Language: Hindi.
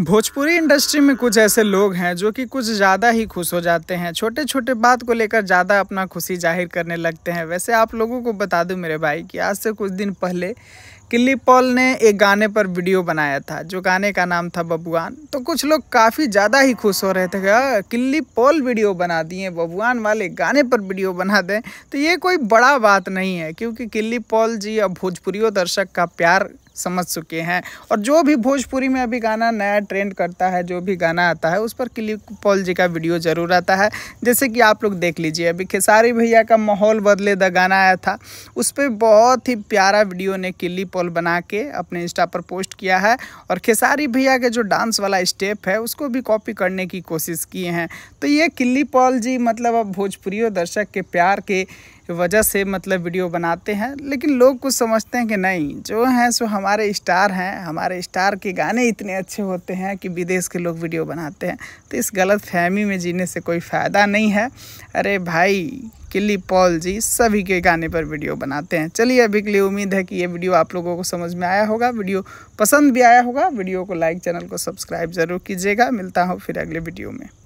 भोजपुरी इंडस्ट्री में कुछ ऐसे लोग हैं जो कि कुछ ज़्यादा ही खुश हो जाते हैं छोटे छोटे बात को लेकर ज़्यादा अपना खुशी जाहिर करने लगते हैं वैसे आप लोगों को बता दूं मेरे भाई कि आज से कुछ दिन पहले किल्ली पॉल ने एक गाने पर वीडियो बनाया था जो गाने का नाम था बबुआन तो कुछ लोग काफ़ी ज़्यादा ही खुश हो रहे थे कि हाँ, किल्ली पॉल वीडियो बना दिए बबुआन वाले गाने पर वीडियो बना दें तो ये कोई बड़ा बात नहीं है क्योंकि किल्ली पॉल जी अब भोजपुरियों दर्शक का प्यार समझ चुके हैं और जो भी भोजपुरी में अभी गाना नया ट्रेंड करता है जो भी गाना आता है उस पर क्लिक पॉल जी का वीडियो ज़रूर आता है जैसे कि आप लोग देख लीजिए अभी खेसारी भैया का माहौल बदले द गाना आया था उस पर बहुत ही प्यारा वीडियो ने किली पॉल बना के अपने इंस्टा पर पोस्ट किया है और खेसारी भैया के जो डांस वाला स्टेप है उसको भी कॉपी करने की कोशिश किए हैं तो ये किली पॉल जी मतलब अब भोजपुरी दर्शक के प्यार के वजह से मतलब वीडियो बनाते हैं लेकिन लोग कुछ समझते हैं कि नहीं जो हैं सो हमारे स्टार हैं हमारे स्टार के गाने इतने अच्छे होते हैं कि विदेश के लोग वीडियो बनाते हैं तो इस गलत फहमी में जीने से कोई फ़ायदा नहीं है अरे भाई किली पॉल जी सभी के गाने पर वीडियो बनाते हैं चलिए अभी के लिए उम्मीद है कि ये वीडियो आप लोगों को समझ में आया होगा वीडियो पसंद भी आया होगा वीडियो को लाइक चैनल को सब्सक्राइब ज़रूर कीजिएगा मिलता हूँ फिर अगले वीडियो में